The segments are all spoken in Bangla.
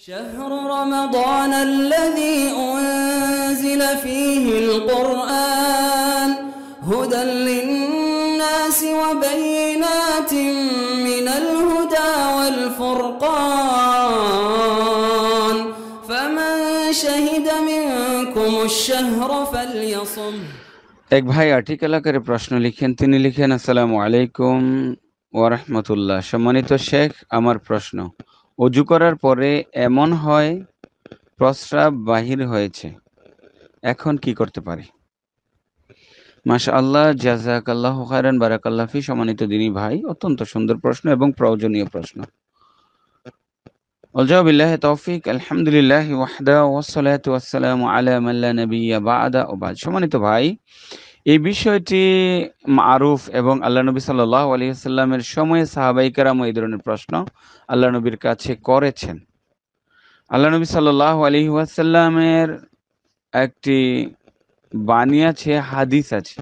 شهر رمضان الذي أنزل فيه القرآن هدى للناس وبينات من الهدى والفرقان فمن شهد منكم الشهر فليصم এক ভাই আর্টিকেল আকারে প্রশ্ন লিখেন তিনি লিখেন আসসালামু আলাইকুম ওয়া রাহমাতুল্লাহ সম্মানিত শেখ আমার প্রশ্ন অজু করার পরে এমন হয় প্রস্রাব বাহির হয়েছে এখন কি করতে পারি মাসা আল্লাহ জাজাক আল্লাহ বারাকাল্লাফি সম্মানিত দিনী ভাই অত্যন্ত সুন্দর প্রশ্ন এবং প্রয়োজনীয় প্রশ্ন আলজাবিল্লাহ তৌফিক আলহামদুলিল্লাহ ওয়াহদা ওয়াসসালাতু ওয়াসসালামু আলা মান বা'দা ভাই এই বিষয়টি মারুফ এবং আল্লাহ নবী সাল্লাহ আলিয়াল্লামের সময়ে সাহাবাই কারাম এই ধরনের প্রশ্ন আল্লাহ নবীর কাছে করেছেন আল্লাহ নবী সাল্লাহ আলি ওয়াসাল্লামের একটি বাণী আছে হাদিস আছে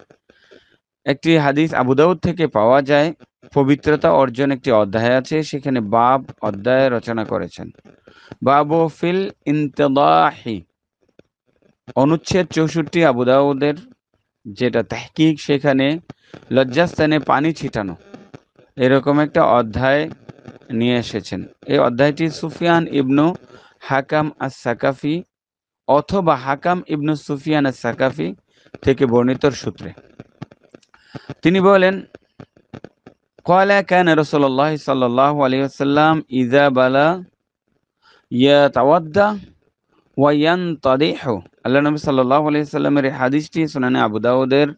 একটি হাদিস আবুদাউদ থেকে পাওয়া যায় পবিত্রতা অর্জন একটি অধ্যায় আছে সেখানে বাব অধ্যায় রচনা করেছেন বাবু ফিল ইন্তদাহি অনুচ্ছেদ চৌষট্টি আবুদাউদের যেটা তাহকিক সেখানে লজ্জাস্থানে পানি ছিটানো এরকম একটা অধ্যায় নিয়ে এসেছেন এই অধ্যায়টি সুফিয়ান ইবনু হাকাম আর সাকাফি অথবা হাকাম ইবনু সুফিয়ান আর সাকাফি থেকে বর্ণিতর সূত্রে তিনি বলেন কয়লা কেন রসল্লাহ সাল্লাহ আলিয়াল্লাম ইজাবালা ইয়া তাওয়াদ্দা ওয়াইয়ান তদেহ আল্লাহ নবী সাল্লাহ আলাইসাল্লামের হাদিসটি সুনানে আবুদাউদের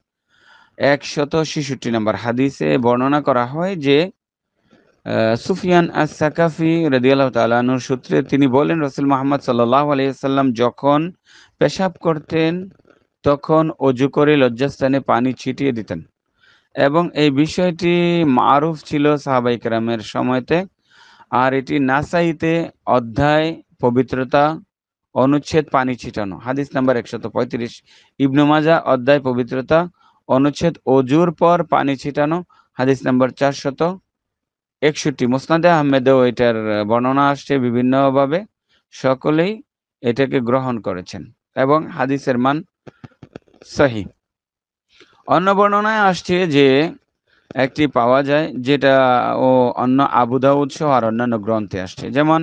একশত ছেষট্টি নম্বর হাদিসে বর্ণনা করা হয় যে সুফিয়ান আস সাকাফি রদিয়াল্লাহ তালুর সূত্রে তিনি বলেন রসুল মোহাম্মদ সাল্লাহ আলাইসাল্লাম যখন পেশাব করতেন তখন অজু করে লজ্জাস্থানে পানি ছিটিয়ে দিতেন এবং এই বিষয়টি মারুফ ছিল সাহাবাইকরামের সময়তে আর এটি নাসাইতে অধ্যায় পবিত্রতা অনুচ্ছেদ পানি ছিটানো হাদিস নাম্বার একশত পঁয়ত্রিশ ইবনু মাজা অধ্যায় পবিত্রতা অনুচ্ছেদ অজুর পর পানি ছিটানো হাদিস নাম্বার চারশত একষট্টি মোসনাদে আহমেদেও এটার বর্ণনা আসছে বিভিন্নভাবে সকলেই এটাকে গ্রহণ করেছেন এবং হাদিসের মান সহি অন্য বর্ণনায় আসছে যে একটি পাওয়া যায় যেটা ও অন্য আবুধা উৎস আর অন্যান্য গ্রন্থে আসছে যেমন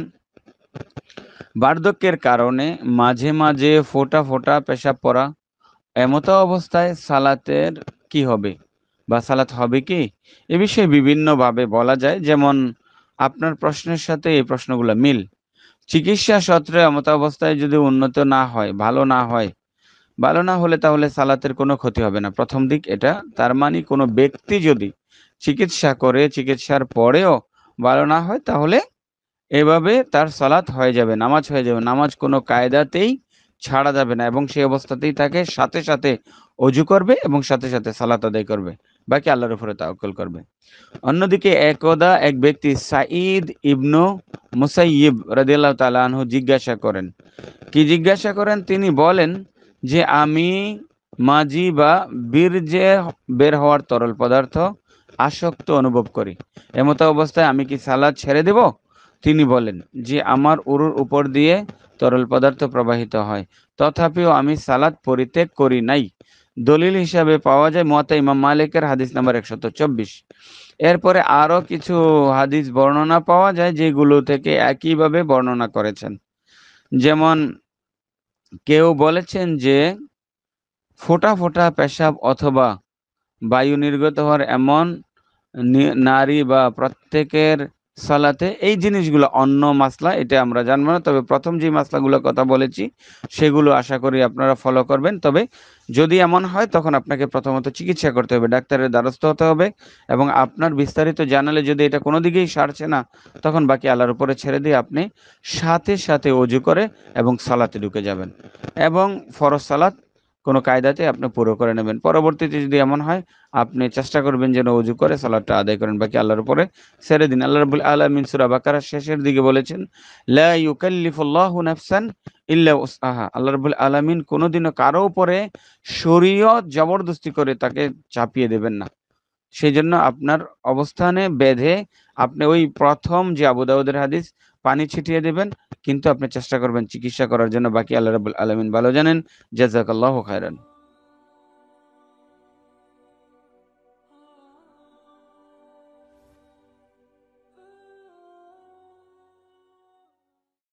বার্ধক্যের কারণে মাঝে মাঝে ফোটা ফোটা পেশাব পড়া এমত অবস্থায় সালাতের কি হবে বা সালাত হবে কি এ বিষয়ে বিভিন্নভাবে বলা যায় যেমন আপনার প্রশ্নের সাথে এই প্রশ্নগুলো মিল চিকিৎসা সত্ত্বে এমত অবস্থায় যদি উন্নত না হয় ভালো না হয় ভালো না হলে তাহলে সালাতের কোনো ক্ষতি হবে না প্রথম দিক এটা তার মানে কোনো ব্যক্তি যদি চিকিৎসা করে চিকিৎসার পরেও ভালো না হয় তাহলে এভাবে তার সালাত হয়ে যাবে নামাজ হয়ে যাবে নামাজ কোনো কায়দাতেই ছাড়া যাবে না এবং সেই অবস্থাতেই তাকে সাথে সাথে অজু করবে এবং সাথে সাথে সালাত আদায় করবে বাকি আল্লাহর উপরে তাওকল করবে অন্যদিকে একদা এক ব্যক্তি সাঈদ ইবনু মুসাইব রাদিল্লাহ তালাহু জিজ্ঞাসা করেন কি জিজ্ঞাসা করেন তিনি বলেন যে আমি মাজি বা বীর্যে বের হওয়ার তরল পদার্থ আসক্ত অনুভব করি এমতো অবস্থায় আমি কি সালাদ ছেড়ে দেব তিনি বলেন যে আমার উরুর উপর দিয়ে তরল পদার্থ প্রবাহিত হয় তথাপিও আমি সালাদ পরিত্যাগ করি নাই দলিল হিসাবে পাওয়া যায় মতা ইমাম মালিকের হাদিস নাম্বার একশত চব্বিশ এরপরে আরও কিছু হাদিস বর্ণনা পাওয়া যায় যেগুলো থেকে একইভাবে বর্ণনা করেছেন যেমন কেউ বলেছেন যে ফোটা ফোটা পেশাব অথবা বায়ু নির্গত হওয়ার এমন নারী বা প্রত্যেকের সালাতে এই জিনিসগুলো অন্য মাসলা এটা আমরা জানবো না তবে প্রথম যে মাসলাগুলো কথা বলেছি সেগুলো আশা করি আপনারা ফলো করবেন তবে যদি এমন হয় তখন আপনাকে প্রথমত চিকিৎসা করতে হবে ডাক্তারের দ্বারস্থ হতে হবে এবং আপনার বিস্তারিত জানালে যদি এটা কোনো দিকেই সারছে না তখন বাকি আলার উপরে ছেড়ে দিয়ে আপনি সাথে সাথে অজু করে এবং সালাতে ঢুকে যাবেন এবং ফরজ সালাত কোনো কায়দাতে আপনি পুরো করে নেবেন পরবর্তীতে যদি এমন হয় আপনি চেষ্টা করবেন যেন উজু করে সালাদটা আদায় করেন বাকি আল্লাহর উপরে সেরে দিন আল্লাহ রবুল আল্লাহ মিনসুরা বাকার শেষের দিকে বলেছেন নাফসান ইল্লা আল্লাহ রবুল আলমিন কোনোদিনও কারো উপরে শরীয়ত জবরদস্তি করে তাকে চাপিয়ে দেবেন না সেই জন্য আপনার অবস্থানে বেঁধে আপনি ওই প্রথম যে আবু হাদিস পানি ছিটিয়ে দেবেন কিন্তু আপনি চেষ্টা করবেন চিকিৎসা করার জন্য বাকি আল্লাহ রাবুল আলমিন ভালো জানেন জাজাক আল্লাহ খায়রান